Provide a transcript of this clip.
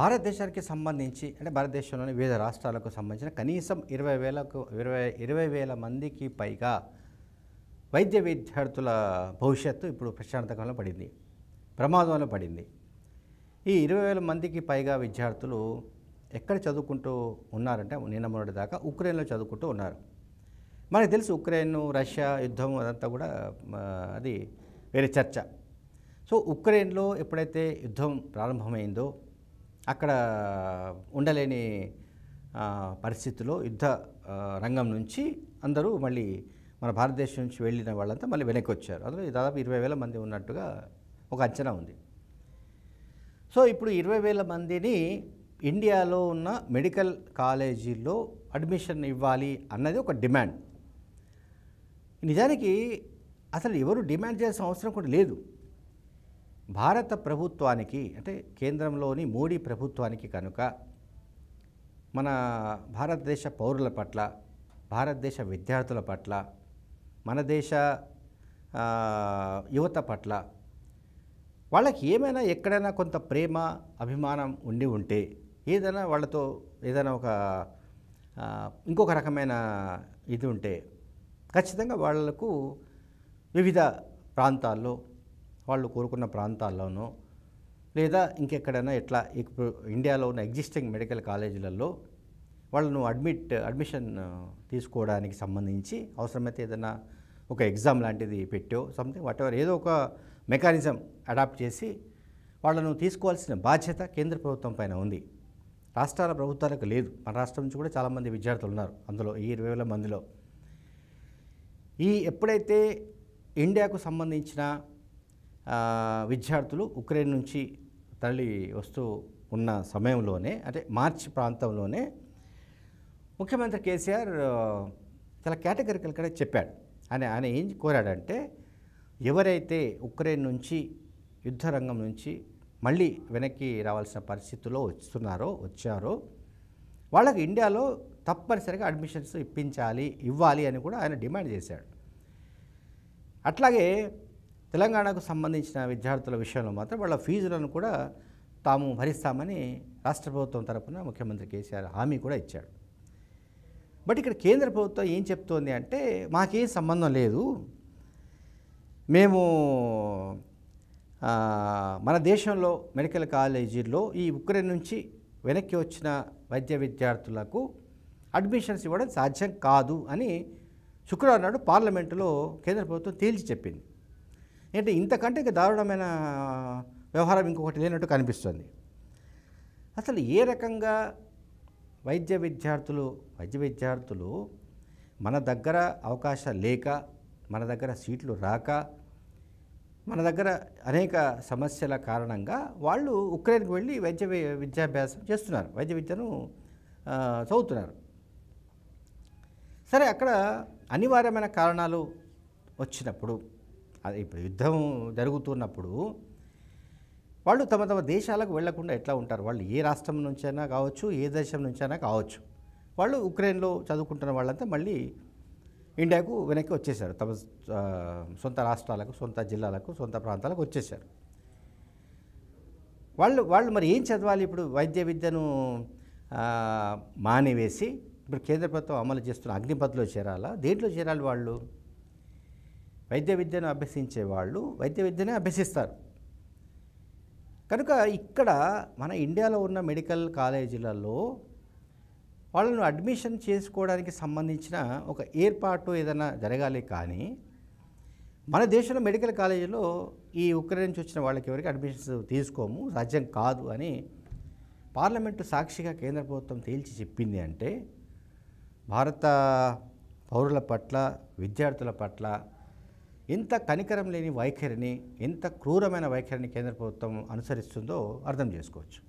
భారతదేశానికి సంబంధించి అంటే భారతదేశంలోని వివిధ రాష్ట్రాలకు సంబంధించిన కనీసం ఇరవై వేలకు ఇరవై ఇరవై వేల మందికి పైగా వైద్య విద్యార్థుల భవిష్యత్తు ఇప్పుడు ప్రశాంతకంలో పడింది ప్రమాదంలో పడింది ఈ ఇరవై వేల మందికి పైగా విద్యార్థులు ఎక్కడ చదువుకుంటూ ఉన్నారంటే నిన్న మొన్నటి దాకా ఉక్రెయిన్లో చదువుకుంటూ ఉన్నారు మనకు తెలుసు ఉక్రెయిన్ రష్యా యుద్ధం అదంతా కూడా అది వేరే చర్చ సో ఉక్రెయిన్లో ఎప్పుడైతే యుద్ధం ప్రారంభమైందో అక్కడ ఉండలేని పరిస్థితిలో యుద్ధ రంగం నుంచి అందరూ మళ్ళీ మన భారతదేశం నుంచి వెళ్ళిన వాళ్ళంతా మళ్ళీ వెనక్కి వచ్చారు అందులో దాదాపు ఇరవై వేల మంది ఉన్నట్టుగా ఒక అంచనా ఉంది సో ఇప్పుడు ఇరవై వేల మందిని ఇండియాలో ఉన్న మెడికల్ కాలేజీలో అడ్మిషన్ ఇవ్వాలి అన్నది ఒక డిమాండ్ నిజానికి అసలు ఎవరు డిమాండ్ చేయాల్సిన అవసరం కూడా లేదు భారత ప్రభుత్వానికి అంటే కేంద్రంలోని మోడీ ప్రభుత్వానికి కనుక మన భారతదేశ పౌరుల పట్ల భారతదేశ విద్యార్థుల పట్ల మన దేశ యువత పట్ల వాళ్ళకి ఏమైనా ఎక్కడైనా కొంత ప్రేమ అభిమానం ఉండి ఉంటే ఏదైనా వాళ్ళతో ఏదైనా ఒక ఇంకొక రకమైన ఇది ఉంటే ఖచ్చితంగా వాళ్లకు వివిధ ప్రాంతాల్లో వాళ్ళు కోరుకున్న ప్రాంతాల్లోనో లేదా ఇంకెక్కడైనా ఎట్లా ఇప్పుడు ఇండియాలో ఉన్న ఎగ్జిస్టింగ్ మెడికల్ కాలేజీలలో వాళ్ళను అడ్మిట్ అడ్మిషన్ తీసుకోవడానికి సంబంధించి అవసరమైతే ఏదైనా ఒక ఎగ్జామ్ లాంటిది పెట్టో సంథింగ్ ఎవర్ ఏదో ఒక మెకానిజం అడాప్ట్ చేసి వాళ్ళను తీసుకోవాల్సిన బాధ్యత కేంద్ర ప్రభుత్వం పైన ఉంది రాష్ట్రాల ప్రభుత్వాలకు లేదు మన రాష్ట్రం నుంచి కూడా చాలామంది విద్యార్థులు ఉన్నారు అందులో ఈ ఇరవై వేల మందిలో ఈ ఎప్పుడైతే ఇండియాకు సంబంధించిన విద్యార్థులు ఉక్రెయిన్ నుంచి తరలి వస్తూ ఉన్న సమయంలోనే అంటే మార్చ్ ప్రాంతంలోనే ముఖ్యమంత్రి కేసీఆర్ చాలా కేటగిరికల్ కూడా చెప్పాడు అని ఆయన ఏం కోరాడంటే ఎవరైతే ఉక్రెయిన్ నుంచి యుద్ధ రంగం నుంచి మళ్ళీ వెనక్కి రావాల్సిన పరిస్థితుల్లో వస్తున్నారో వచ్చారో వాళ్ళకి ఇండియాలో తప్పనిసరిగా అడ్మిషన్స్ ఇప్పించాలి ఇవ్వాలి అని కూడా ఆయన డిమాండ్ చేశాడు అట్లాగే తెలంగాణకు సంబంధించిన విద్యార్థుల విషయంలో మాత్రం వాళ్ళ ఫీజులను కూడా తాము భరిస్తామని రాష్ట్ర ప్రభుత్వం తరపున ముఖ్యమంత్రి కేసీఆర్ హామీ కూడా ఇచ్చాడు బట్ ఇక్కడ కేంద్ర ప్రభుత్వం ఏం చెప్తోంది అంటే మాకేం సంబంధం లేదు మేము మన దేశంలో మెడికల్ కాలేజీల్లో ఈ ఉక్రెయిన్ నుంచి వెనక్కి వచ్చిన వైద్య విద్యార్థులకు అడ్మిషన్స్ ఇవ్వడం సాధ్యం కాదు అని శుక్రవారం నాడు పార్లమెంటులో కేంద్ర ప్రభుత్వం తేల్చి చెప్పింది అంటే ఇంతకంటే ఇంకా దారుణమైన వ్యవహారం ఇంకొకటి లేనట్టు కనిపిస్తుంది అసలు ఏ రకంగా వైద్య విద్యార్థులు వైద్య విద్యార్థులు మన దగ్గర అవకాశం లేక మన దగ్గర సీట్లు రాక మన దగ్గర అనేక సమస్యల కారణంగా వాళ్ళు ఉక్రెయిన్కి వెళ్ళి వైద్య విద్యాభ్యాసం చేస్తున్నారు వైద్య విద్యను చదువుతున్నారు సరే అక్కడ అనివార్యమైన కారణాలు వచ్చినప్పుడు అది ఇప్పుడు యుద్ధం జరుగుతున్నప్పుడు వాళ్ళు తమ తమ దేశాలకు వెళ్లకుండా ఎట్లా ఉంటారు వాళ్ళు ఏ రాష్ట్రం నుంచైనా కావచ్చు ఏ దేశం నుంచైనా కావచ్చు వాళ్ళు ఉక్రెయిన్లో చదువుకుంటున్న వాళ్ళంతా మళ్ళీ ఇండియాకు వెనక్కి వచ్చేసారు తమ సొంత రాష్ట్రాలకు సొంత జిల్లాలకు సొంత ప్రాంతాలకు వచ్చేసారు వాళ్ళు వాళ్ళు మరి ఏం చదవాలి ఇప్పుడు వైద్య విద్యను మానేవేసి ఇప్పుడు కేంద్ర ప్రభుత్వం అమలు చేస్తున్న అగ్నిపథలో చేరాలా దేంట్లో చేరాలి వాళ్ళు వైద్య విద్యను అభ్యసించే వాళ్ళు వైద్య విద్యనే అభ్యసిస్తారు కనుక ఇక్కడ మన ఇండియాలో ఉన్న మెడికల్ కాలేజీలలో వాళ్ళను అడ్మిషన్ చేసుకోవడానికి సంబంధించిన ఒక ఏర్పాటు ఏదైనా జరగాలి కానీ మన దేశంలో మెడికల్ కాలేజీలో ఈ ఉక్రెయిన్ నుంచి వచ్చిన వాళ్ళకి ఎవరికి అడ్మిషన్స్ తీసుకోము సాధ్యం కాదు అని పార్లమెంటు సాక్షిగా కేంద్ర ప్రభుత్వం తేల్చి చెప్పింది అంటే భారత పౌరుల పట్ల విద్యార్థుల పట్ల ఇంత కనికరం లేని వైఖరిని ఇంత క్రూరమైన వైఖరిని కేంద్ర ప్రభుత్వం అనుసరిస్తుందో అర్థం చేసుకోవచ్చు